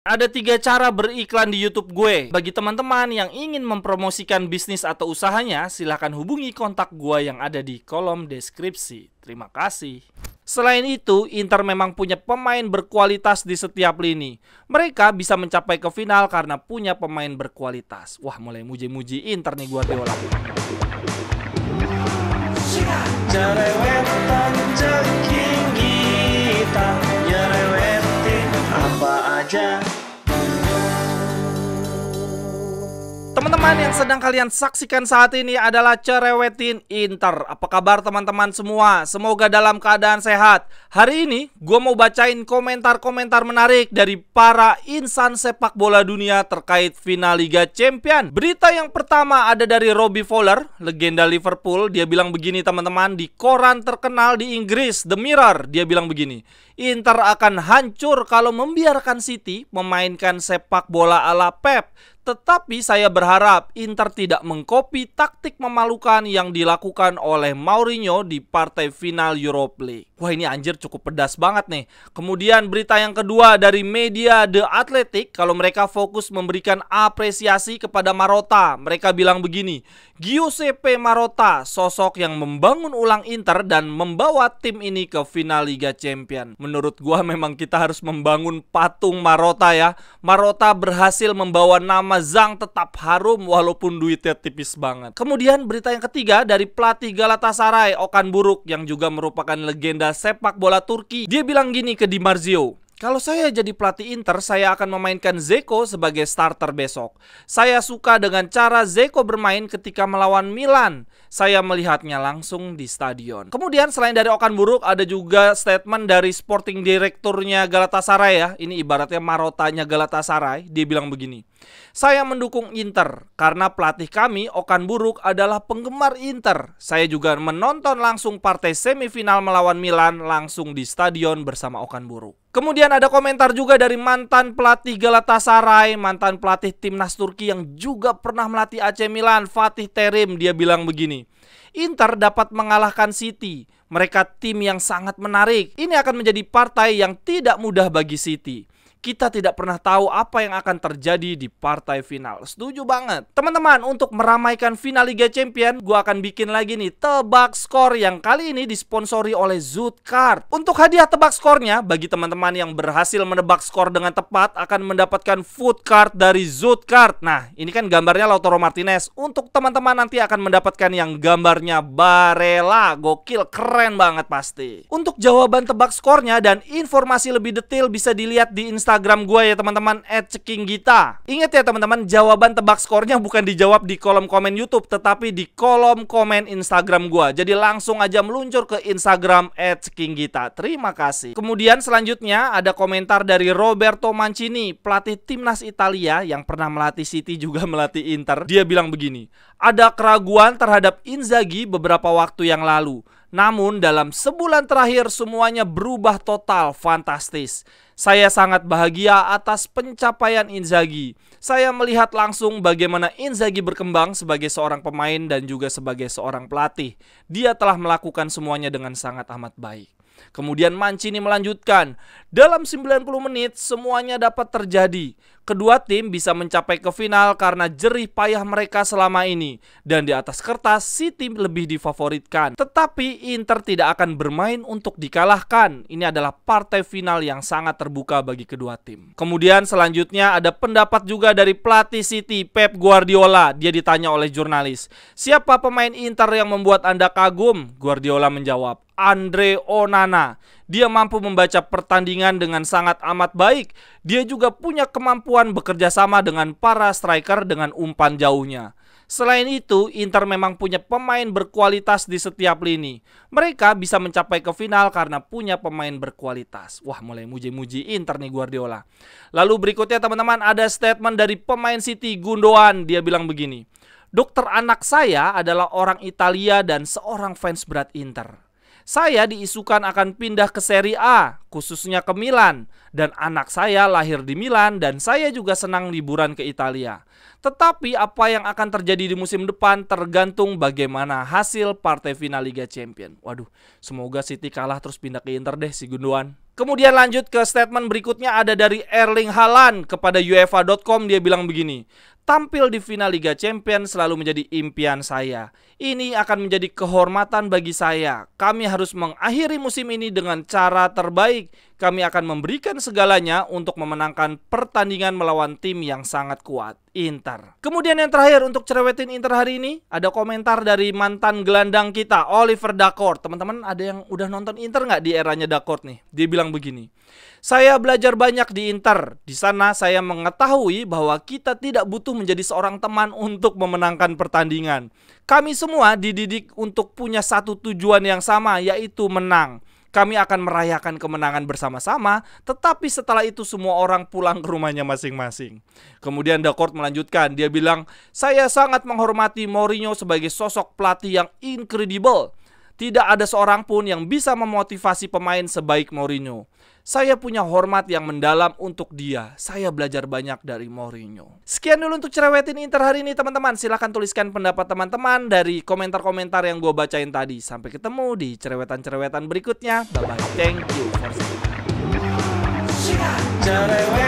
Ada tiga cara beriklan di YouTube gue. Bagi teman-teman yang ingin mempromosikan bisnis atau usahanya, silahkan hubungi kontak gue yang ada di kolom deskripsi. Terima kasih. Selain itu, Inter memang punya pemain berkualitas di setiap lini. Mereka bisa mencapai ke final karena punya pemain berkualitas. Wah, mulai muji-muji Inter nih gue Cerewet. teman-teman yang sedang kalian saksikan saat ini adalah Cerewetin Inter Apa kabar teman-teman semua? Semoga dalam keadaan sehat Hari ini gue mau bacain komentar-komentar menarik dari para insan sepak bola dunia terkait final Liga Champion Berita yang pertama ada dari Robbie Fowler, legenda Liverpool Dia bilang begini teman-teman, di koran terkenal di Inggris, The Mirror Dia bilang begini Inter akan hancur kalau membiarkan City memainkan sepak bola ala Pep tetapi saya berharap Inter tidak mengkopi taktik memalukan yang dilakukan oleh Mourinho di partai final Europa League. Wah ini anjir cukup pedas banget nih. Kemudian berita yang kedua dari media The Athletic kalau mereka fokus memberikan apresiasi kepada Marotta. Mereka bilang begini, Giuseppe Marotta sosok yang membangun ulang Inter dan membawa tim ini ke final Liga Champion. Menurut gua memang kita harus membangun patung Marotta ya. Marotta berhasil membawa nama nama Zhang tetap harum walaupun duitnya tipis banget. Kemudian berita yang ketiga dari pelatih Galatasaray Okan Buruk yang juga merupakan legenda sepak bola Turki. Dia bilang gini ke Di Marzio, kalau saya jadi pelatih Inter, saya akan memainkan Zeko sebagai starter besok. Saya suka dengan cara Zeko bermain ketika melawan Milan. Saya melihatnya langsung di stadion. Kemudian selain dari Okan Buruk, ada juga statement dari sporting direkturnya Galatasaray ya. Ini ibaratnya marotanya Galatasaray. Dia bilang begini. Saya mendukung Inter karena pelatih kami Okan Buruk adalah penggemar Inter. Saya juga menonton langsung partai semifinal melawan Milan langsung di stadion bersama Okan Buruk. Kemudian Kemudian ada komentar juga dari mantan pelatih Galatasaray, mantan pelatih timnas Turki yang juga pernah melatih AC Milan, Fatih Terim. Dia bilang begini, Inter dapat mengalahkan City. Mereka tim yang sangat menarik. Ini akan menjadi partai yang tidak mudah bagi City kita tidak pernah tahu apa yang akan terjadi di partai final. Setuju banget. Teman-teman, untuk meramaikan final Liga Champion, gue akan bikin lagi nih tebak skor yang kali ini disponsori oleh Zootcard. Untuk hadiah tebak skornya, bagi teman-teman yang berhasil menebak skor dengan tepat, akan mendapatkan food card dari Zootcard. Nah, ini kan gambarnya Lautaro Martinez. Untuk teman-teman nanti akan mendapatkan yang gambarnya Barela. Gokil, keren banget pasti. Untuk jawaban tebak skornya dan informasi lebih detail bisa dilihat di Instagram Instagram gue ya teman-teman @cekinggita. Ingat ya teman-teman, jawaban tebak skornya bukan dijawab di kolom komen YouTube, tetapi di kolom komen Instagram gue. Jadi langsung aja meluncur ke Instagram @cekinggita. Terima kasih. Kemudian selanjutnya ada komentar dari Roberto Mancini, pelatih timnas Italia yang pernah melatih City juga melatih Inter. Dia bilang begini, ada keraguan terhadap Inzaghi beberapa waktu yang lalu. Namun dalam sebulan terakhir semuanya berubah total fantastis. Saya sangat bahagia atas pencapaian Inzaghi. Saya melihat langsung bagaimana Inzaghi berkembang sebagai seorang pemain dan juga sebagai seorang pelatih. Dia telah melakukan semuanya dengan sangat amat baik. Kemudian Mancini melanjutkan, dalam 90 menit semuanya dapat terjadi. Kedua tim bisa mencapai ke final karena jerih payah mereka selama ini dan di atas kertas si tim lebih difavoritkan. Tetapi Inter tidak akan bermain untuk dikalahkan. Ini adalah partai final yang sangat terbuka bagi kedua tim. Kemudian selanjutnya ada pendapat juga dari pelatih City Pep Guardiola. Dia ditanya oleh jurnalis, "Siapa pemain Inter yang membuat Anda kagum?" Guardiola menjawab, "Andre Onana." Dia mampu membaca pertandingan dengan sangat amat baik. Dia juga punya kemampuan bekerja sama dengan para striker dengan umpan jauhnya. Selain itu, Inter memang punya pemain berkualitas di setiap lini. Mereka bisa mencapai ke final karena punya pemain berkualitas. Wah, mulai muji-muji Inter nih Guardiola. Lalu berikutnya teman-teman ada statement dari pemain City Gundogan. Dia bilang begini, Dokter anak saya adalah orang Italia dan seorang fans berat Inter. Saya diisukan akan pindah ke Serie A, khususnya ke Milan, dan anak saya lahir di Milan dan saya juga senang liburan ke Italia. Tetapi apa yang akan terjadi di musim depan tergantung bagaimana hasil partai final Liga Champion. Waduh, semoga City kalah terus pindah ke Inter deh si Gunduan. Kemudian lanjut ke statement berikutnya ada dari Erling Haaland kepada UEFA.com dia bilang begini. Tampil di final Liga Champions selalu menjadi impian saya. Ini akan menjadi kehormatan bagi saya. Kami harus mengakhiri musim ini dengan cara terbaik kami akan memberikan segalanya untuk memenangkan pertandingan melawan tim yang sangat kuat, Inter. Kemudian yang terakhir untuk cerewetin Inter hari ini, ada komentar dari mantan gelandang kita, Oliver Dakort. Teman-teman ada yang udah nonton Inter nggak di eranya Dakort nih? Dia bilang begini, saya belajar banyak di Inter. Di sana saya mengetahui bahwa kita tidak butuh menjadi seorang teman untuk memenangkan pertandingan. Kami semua dididik untuk punya satu tujuan yang sama, yaitu menang. Kami akan merayakan kemenangan bersama-sama, tetapi setelah itu semua orang pulang ke rumahnya masing-masing. Kemudian Dacord melanjutkan, dia bilang, "Saya sangat menghormati Mourinho sebagai sosok pelatih yang incredible." Tidak ada seorang pun yang bisa memotivasi pemain sebaik Mourinho. Saya punya hormat yang mendalam untuk dia. Saya belajar banyak dari Mourinho. Sekian dulu untuk cerewetin Inter hari ini teman-teman. Silahkan tuliskan pendapat teman-teman dari komentar-komentar yang gue bacain tadi. Sampai ketemu di cerewetan-cerewetan berikutnya. Bye-bye. Thank you for